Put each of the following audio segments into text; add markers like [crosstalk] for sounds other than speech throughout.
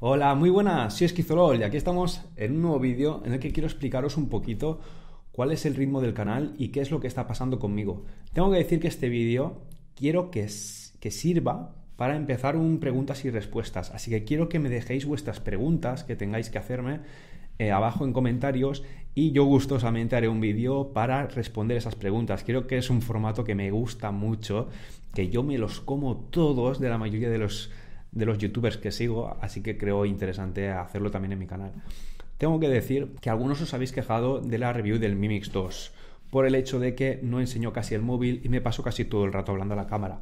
Hola, muy buenas, soy Esquizolol y aquí estamos en un nuevo vídeo en el que quiero explicaros un poquito cuál es el ritmo del canal y qué es lo que está pasando conmigo. Tengo que decir que este vídeo quiero que, que sirva para empezar un preguntas y respuestas, así que quiero que me dejéis vuestras preguntas que tengáis que hacerme eh, abajo en comentarios y yo gustosamente haré un vídeo para responder esas preguntas. Creo que es un formato que me gusta mucho, que yo me los como todos de la mayoría de los de los youtubers que sigo, así que creo interesante hacerlo también en mi canal. Tengo que decir que algunos os habéis quejado de la review del Mimix 2 por el hecho de que no enseñó casi el móvil y me paso casi todo el rato hablando a la cámara.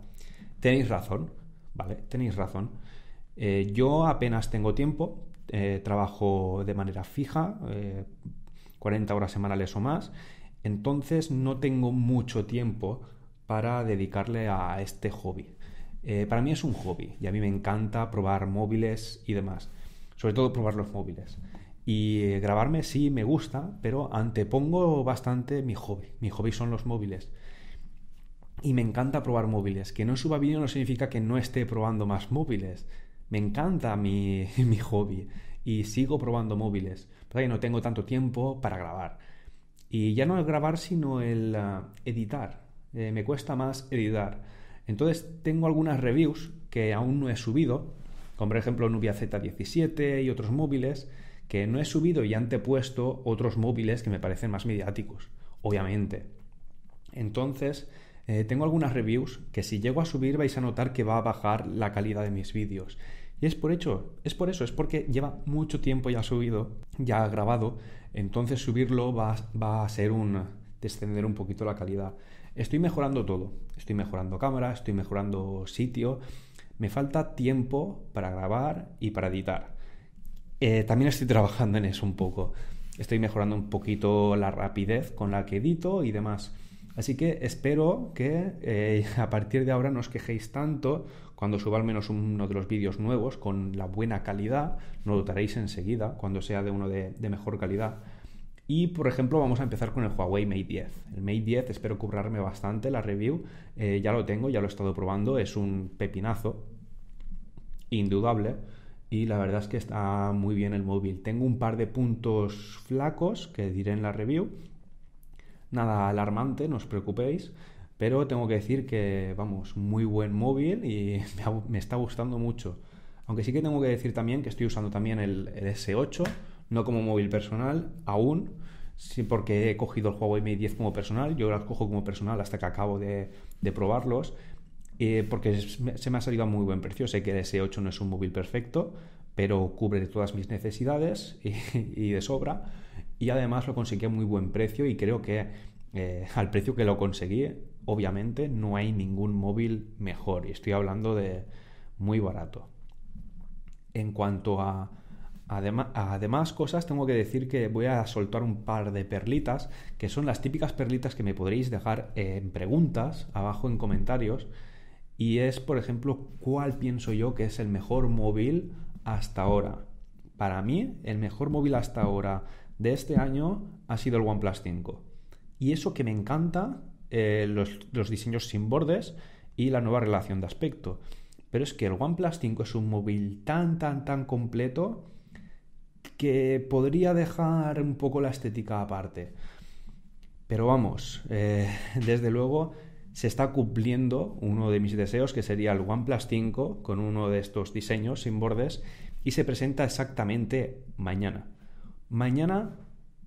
Tenéis razón, ¿vale? Tenéis razón. Eh, yo apenas tengo tiempo, eh, trabajo de manera fija, 40 eh, horas semanales o más, entonces no tengo mucho tiempo para dedicarle a este hobby. Eh, para mí es un hobby y a mí me encanta probar móviles y demás. Sobre todo probar los móviles. Y eh, grabarme sí me gusta, pero antepongo bastante mi hobby. Mi hobby son los móviles. Y me encanta probar móviles. Que no suba vídeo no significa que no esté probando más móviles. Me encanta mi, [laughs] hobby y sigo probando móviles. Pero que no tengo tanto tiempo para grabar. Y ya no el grabar, sino el ah, editar. Eh, me cuesta más editar. Entonces tengo algunas reviews que aún no he subido, como por ejemplo Nubia Z17 y otros móviles, que no he subido y antepuesto otros móviles que me parecen más mediáticos, obviamente. Entonces, eh, tengo algunas reviews que si llego a subir vais a notar que va a bajar la calidad de mis vídeos. Y es por hecho, es por eso, es porque lleva mucho tiempo ya subido, ya grabado, entonces subirlo va a ser un, descender un poquito la calidad. Estoy mejorando todo. Estoy mejorando cámara, estoy mejorando sitio. Me falta tiempo para grabar y para editar. Eh, también estoy trabajando en eso un poco. Estoy mejorando un poquito la rapidez con la que edito y demás. Así que espero que eh, [laughs] a partir de ahora no os quejéis tanto cuando suba al menos uno de los vídeos nuevos con la buena calidad. Lo notaréis enseguida cuando sea de uno de mejor calidad. Y por ejemplo, vamos a empezar con el Huawei Mate 10. El Mate 10, espero currarme bastante la review. Eh, ya lo tengo, ya lo he estado probando. Es un pepinazo, indudable. Y la verdad es que está muy bien el móvil. Tengo un par de puntos flacos que diré en la review. Nada alarmante, no os preocupéis. Pero tengo que decir que, vamos, muy buen móvil y [laughs] me, está gustando mucho. Aunque sí que tengo que decir también que estoy usando también el S8 no como móvil personal aún, sí, porque he cogido el Huawei m 10 como personal, yo las cojo como personal hasta que acabo de, probarlos, eh, porque se me ha salido a muy buen precio. Sé que el S8 no es un móvil perfecto, pero cubre todas mis necesidades [laughs] y, de sobra. Y además lo conseguí a muy buen precio y creo que eh, al precio que lo conseguí, obviamente no hay ningún móvil mejor. Y estoy hablando de muy barato. En cuanto a Además, además, cosas, tengo que decir que voy a soltar un par de perlitas, que son las típicas perlitas que me podréis dejar en preguntas, abajo en comentarios. Y es, por ejemplo, cuál pienso yo que es el mejor móvil hasta ahora. Para mí, el mejor móvil hasta ahora de este año ha sido el OnePlus 5. Y eso que me encanta, eh, los, los diseños sin bordes y la nueva relación de aspecto. Pero es que el OnePlus 5 es un móvil tan, tan, tan completo que podría dejar un poco la estética aparte. Pero vamos, eh, [laughs] desde luego se está cumpliendo uno de mis deseos, que sería el OnePlus 5 con uno de estos diseños sin bordes, y se presenta exactamente mañana. Mañana,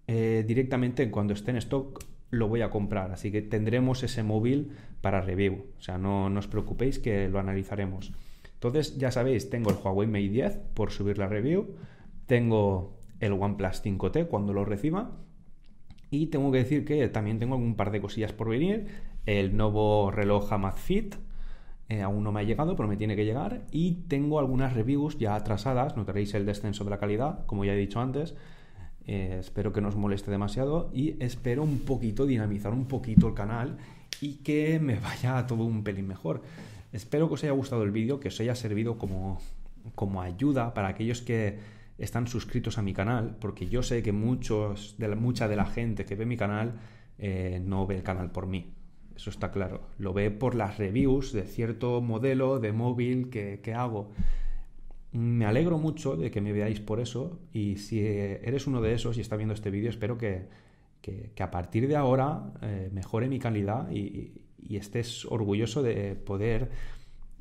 eh, directamente cuando esté en stock, lo voy a comprar, así que tendremos ese móvil para review. O sea, no, no os preocupéis que lo analizaremos. Entonces, ya sabéis, tengo el Huawei Mate 10 por subir la review tengo el OnePlus 5T cuando lo reciba. Y tengo que decir que también tengo algún par de cosillas por venir. El nuevo reloj Amazfit eh, aún no me ha llegado, pero me tiene que llegar. Y tengo algunas reviews ya atrasadas. Notaréis el descenso de la calidad, como ya he dicho antes. Eh, espero que no os moleste demasiado y espero un poquito dinamizar un poquito el canal y que me vaya todo un pelín mejor. Espero que os haya gustado el vídeo, que os haya servido como, como ayuda para aquellos que están suscritos a mi canal, porque yo sé que muchos de la, mucha de la gente que ve mi canal eh, no ve el canal por mí. Eso está claro. Lo ve por las reviews de cierto modelo de móvil que, hago. Me alegro mucho de que me veáis por eso y si eh, eres uno de esos y está viendo este vídeo, espero que, a partir de ahora eh, mejore mi calidad y, estés orgulloso de poder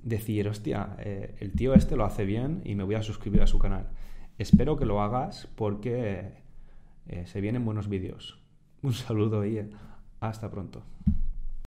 decir, hostia, el tío este lo hace bien y me voy a suscribir a su canal espero que lo hagas porque eh, se vienen buenos vídeos. Un saludo y hasta pronto.